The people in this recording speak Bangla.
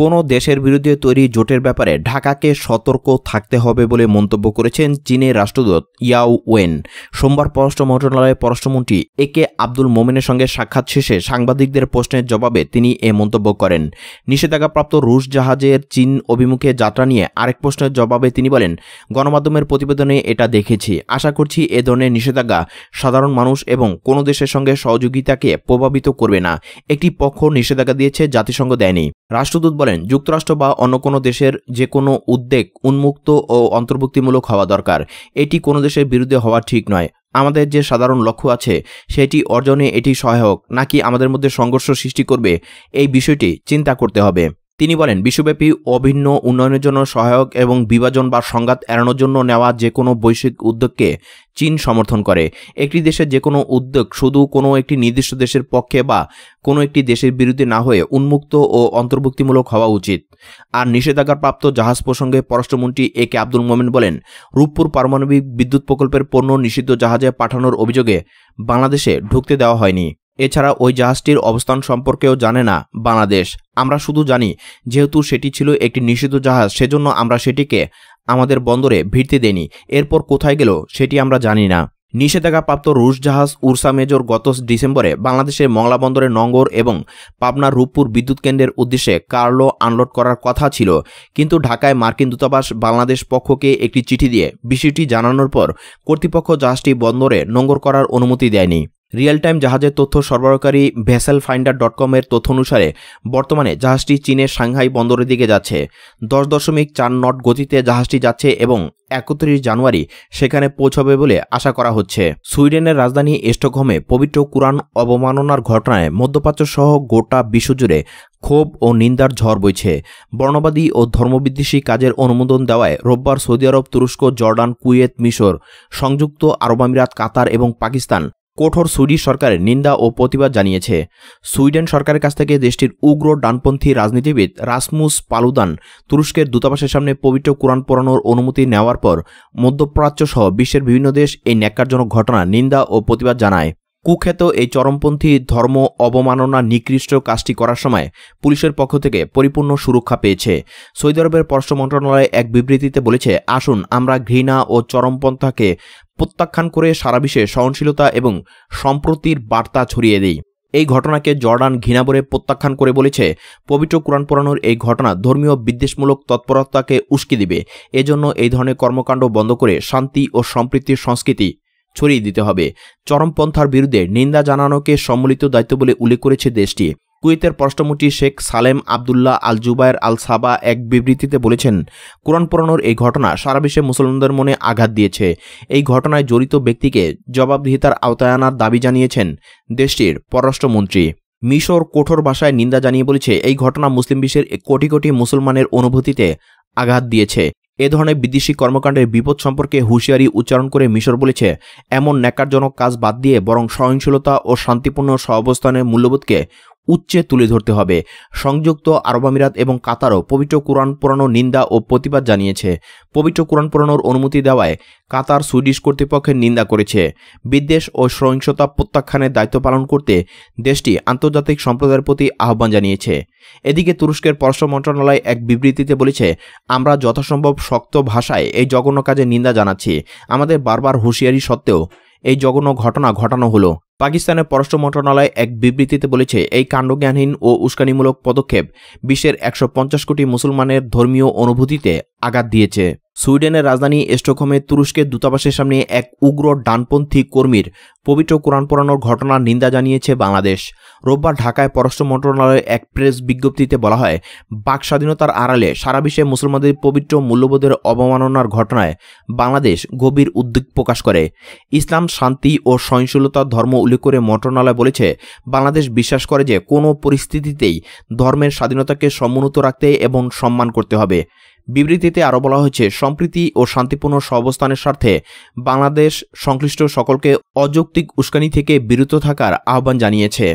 কোনো দেশের বিরুদ্ধে তৈরি জোটের ব্যাপারে ঢাকাকে সতর্ক থাকতে হবে বলে মন্তব্য করেছেন চীনের রাষ্ট্রদূত ইয়াও ওয়েন সোমবার পররাষ্ট্র মন্ত্রণালয়ের পররাষ্ট্রমন্ত্রী এ কে আব্দুল মোমেনের সঙ্গে সাক্ষাৎ শেষে সাংবাদিকদের প্রশ্নের জবাবে তিনি এ মন্তব্য করেন নিষেধাজ্ঞাপ্রাপ্ত রুশ জাহাজের চীন অভিমুখে যাত্রা নিয়ে আরেক প্রশ্নের জবাবে তিনি বলেন গণমাধ্যমের প্রতিবেদনে এটা দেখেছি আশা করছি এ ধরনের নিষেধাজ্ঞা সাধারণ মানুষ এবং কোনো দেশের সঙ্গে সহযোগিতাকে প্রভাবিত করবে না একটি পক্ষ নিষেধাজ্ঞা দিয়েছে জাতিসংঘ দেয়নি রাষ্ট্রদূত বলেন করেন যুক্তরাষ্ট্র বা অন্য কোনো দেশের যে কোনো উদ্বেগ উন্মুক্ত ও অন্তর্ভুক্তিমূলক হওয়া দরকার এটি কোনো দেশের বিরুদ্ধে হওয়া ঠিক নয় আমাদের যে সাধারণ লক্ষ্য আছে সেটি অর্জনে এটি সহায়ক নাকি আমাদের মধ্যে সংঘর্ষ সৃষ্টি করবে এই বিষয়টি চিন্তা করতে হবে তিনি বলেন বিশ্বব্যাপী অভিন্ন উন্নয়নের জন্য সহায়ক এবং বিভাজন বা সংঘাত এড়ানোর জন্য নেওয়া যে কোনো বৈশ্বিক উদ্যোগকে চীন সমর্থন করে একটি দেশের যে কোনো উদ্যোগ শুধু কোনো একটি নির্দিষ্ট দেশের পক্ষে বা কোনো একটি দেশের বিরুদ্ধে না হয়ে উন্মুক্ত ও অন্তর্ভুক্তিমূলক হওয়া উচিত আর নিষেধাজ্ঞাপ্রাপ্ত জাহাজ প্রসঙ্গে পররাষ্ট্রমন্ত্রী এ কে আব্দুল মোমেন বলেন রূপপুর পারমাণবিক বিদ্যুৎ প্রকল্পের পণ্য নিষিদ্ধ জাহাজে পাঠানোর অভিযোগে বাংলাদেশে ঢুকতে দেওয়া হয়নি এছাড়া ওই জাহাজটির অবস্থান সম্পর্কেও জানে না বাংলাদেশ আমরা শুধু জানি যেহেতু সেটি ছিল একটি নিষিদ্ধ জাহাজ সেজন্য আমরা সেটিকে আমাদের বন্দরে ভিড়তে দেনি এরপর কোথায় গেল সেটি আমরা জানি না নিষেধাজ্ঞাপ্রাপ্ত রুশ জাহাজ উর্সা মেজর গত ডিসেম্বরে বাংলাদেশের মংলা বন্দরে নঙ্গর এবং পাবনা রূপপুর বিদ্যুৎ কেন্দ্রের উদ্দেশ্যে কার্লো আনলোড করার কথা ছিল কিন্তু ঢাকায় মার্কিন দূতাবাস বাংলাদেশ পক্ষকে একটি চিঠি দিয়ে বিষয়টি জানানোর পর কর্তৃপক্ষ জাহাজটি বন্দরে নঙ্গর করার অনুমতি দেয়নি রিয়েল টাইম জাহাজের তথ্য সরবরাহকারী ভেসেল ফাইন্ডার ডট কমের তথ্য অনুসারে বর্তমানে জাহাজটি চীনের সাংহাই বন্দরের দিকে যাচ্ছে দশ দশমিক চার নট গতিতে জাহাজটি যাচ্ছে এবং একত্রিশ জানুয়ারি সেখানে পৌঁছবে বলে আশা করা হচ্ছে সুইডেনের রাজধানী স্টকহোমে পবিত্র কোরআন অবমাননার ঘটনায় মধ্যপ্রাচ্য সহ গোটা বিশ্বজুড়ে ক্ষোভ ও নিন্দার ঝড় বইছে বর্ণবাদী ও ধর্মবিদ্বেষী কাজের অনুমোদন দেওয়ায় রোববার সৌদি আরব তুরস্ক জর্ডান কুয়েত মিশর সংযুক্ত আরব আমিরাত কাতার এবং পাকিস্তান কঠোর সুইডিশ সরকারের নিন্দা ও প্রতিবাদ জানিয়েছে সুইডেন সরকারের কাছ থেকে দেশটির উগ্র ডানপন্থী রাজনীতিবিদ রাসমুস পালুদান তুরস্কের দূতাবাসের সামনে পবিত্র কোরআন পড়ানোর অনুমতি নেওয়ার পর মধ্যপ্রাচ্য সহ বিশ্বের বিভিন্ন দেশ এই ন্যাক্কারজনক ঘটনা নিন্দা ও প্রতিবাদ জানায় কুখ্যাত এই চরমপন্থী ধর্ম অবমাননা নিকৃষ্ট কাজটি করার সময় পুলিশের পক্ষ থেকে পরিপূর্ণ সুরক্ষা পেয়েছে সৌদি আরবের পররাষ্ট্র মন্ত্রণালয় এক বিবৃতিতে বলেছে আসুন আমরা ঘৃণা ও চরমপন্থাকে প্রত্যাখ্যান করে সারা বিশ্বে সহনশীলতা এবং সম্প্রতির বার্তা ছড়িয়ে দিই এই ঘটনাকে জর্ডান ঘৃণাবরে প্রত্যাখ্যান করে বলেছে পবিত্র কোরআন পোড়ানোর এই ঘটনা ধর্মীয় বিদ্বেষমূলক তৎপরতাকে উস্কি দিবে এজন্য এই ধরনের কর্মকাণ্ড বন্ধ করে শান্তি ও সম্প্রীতির সংস্কৃতি ছড়িয়ে দিতে হবে চরমপন্থার বিরুদ্ধে নিন্দা জানানোকে সম্মিলিত দায়িত্ব বলে উল্লেখ করেছে দেশটি কুয়েতের পররাষ্ট্রমন্ত্রী শেখ সালেম আবদুল্লাহ আল জুবায়ের আল সাবা এক বিবৃতিতে বলেছেন কোরআন পোড়ানোর এই ঘটনা সারা বিশ্বে মুসলমানদের মনে আঘাত দিয়েছে এই ঘটনায় জড়িত ব্যক্তিকে জবাবদিহিতার আওতায় আনার দাবি জানিয়েছেন দেশটির পররাষ্ট্রমন্ত্রী মিশর কঠোর ভাষায় নিন্দা জানিয়ে বলেছে এই ঘটনা মুসলিম বিশ্বের কোটি কোটি মুসলমানের অনুভূতিতে আঘাত দিয়েছে এ ধরনের বিদেশি কর্মকাণ্ডের বিপদ সম্পর্কে হুঁশিয়ারি উচ্চারণ করে মিশর বলেছে এমন ন্যাকারজনক কাজ বাদ দিয়ে বরং সহিংসতা ও শান্তিপূর্ণ সহাবস্থানের মূল্যবোধকে উচ্চে তুলে ধরতে হবে সংযুক্ত আরব আমিরাত এবং কাতারও পবিত্র কোরআন পোড়ানোর নিন্দা ও প্রতিবাদ জানিয়েছে পবিত্র কোরআন পোড়ানোর অনুমতি দেওয়ায় কাতার সুইডিশ কর্তৃপক্ষের নিন্দা করেছে বিদ্বেষ ও সহিংসতা প্রত্যাখ্যানের দায়িত্ব পালন করতে দেশটি আন্তর্জাতিক সম্প্রদায়ের প্রতি আহ্বান জানিয়েছে এদিকে তুরস্কের পররাষ্ট্র মন্ত্রণালয় এক বিবৃতিতে বলেছে আমরা যথাসম্ভব শক্ত ভাষায় এই জঘন্য কাজে নিন্দা জানাচ্ছি আমাদের বারবার হুঁশিয়ারি সত্ত্বেও এই জঘন্য ঘটনা ঘটানো হলো পাকিস্তানের পররাষ্ট্র মন্ত্রণালয় এক বিবৃতিতে বলেছে এই কাণ্ডজ্ঞানহীন ও উস্কানিমূলক পদক্ষেপ বিশ্বের একশো কোটি মুসলমানের ধর্মীয় অনুভূতিতে আঘাত দিয়েছে সুইডেনের রাজধানী স্টকহোমে তুরস্কের দূতাবাসের সামনে এক উগ্র ডানপন্থী কর্মীর পবিত্র কোরআন পোড়ানোর ঘটনার নিন্দা জানিয়েছে বাংলাদেশ রোববার ঢাকায় পররাষ্ট্র মন্ত্রণালয়ের এক প্রেস বিজ্ঞপ্তিতে বলা হয় বাক স্বাধীনতার আড়ালে সারা বিশ্বে মুসলমানদের পবিত্র মূল্যবোধের অবমাননার ঘটনায় বাংলাদেশ গভীর উদ্বেগ প্রকাশ করে ইসলাম শান্তি ও সহিংসলতার ধর্ম উল্লেখ করে মন্ত্রণালয় বলেছে বাংলাদেশ বিশ্বাস করে যে কোনো পরিস্থিতিতেই ধর্মের স্বাধীনতাকে সমুন্নত রাখতে এবং সম্মান করতে হবে বিবৃতিতে আরও বলা হয়েছে সম্প্রীতি ও শান্তিপূর্ণ সহবস্থানের স্বার্থে বাংলাদেশ সংশ্লিষ্ট সকলকে অযৌক্তিক উস্কানি থেকে বিরত থাকার আহ্বান জানিয়েছে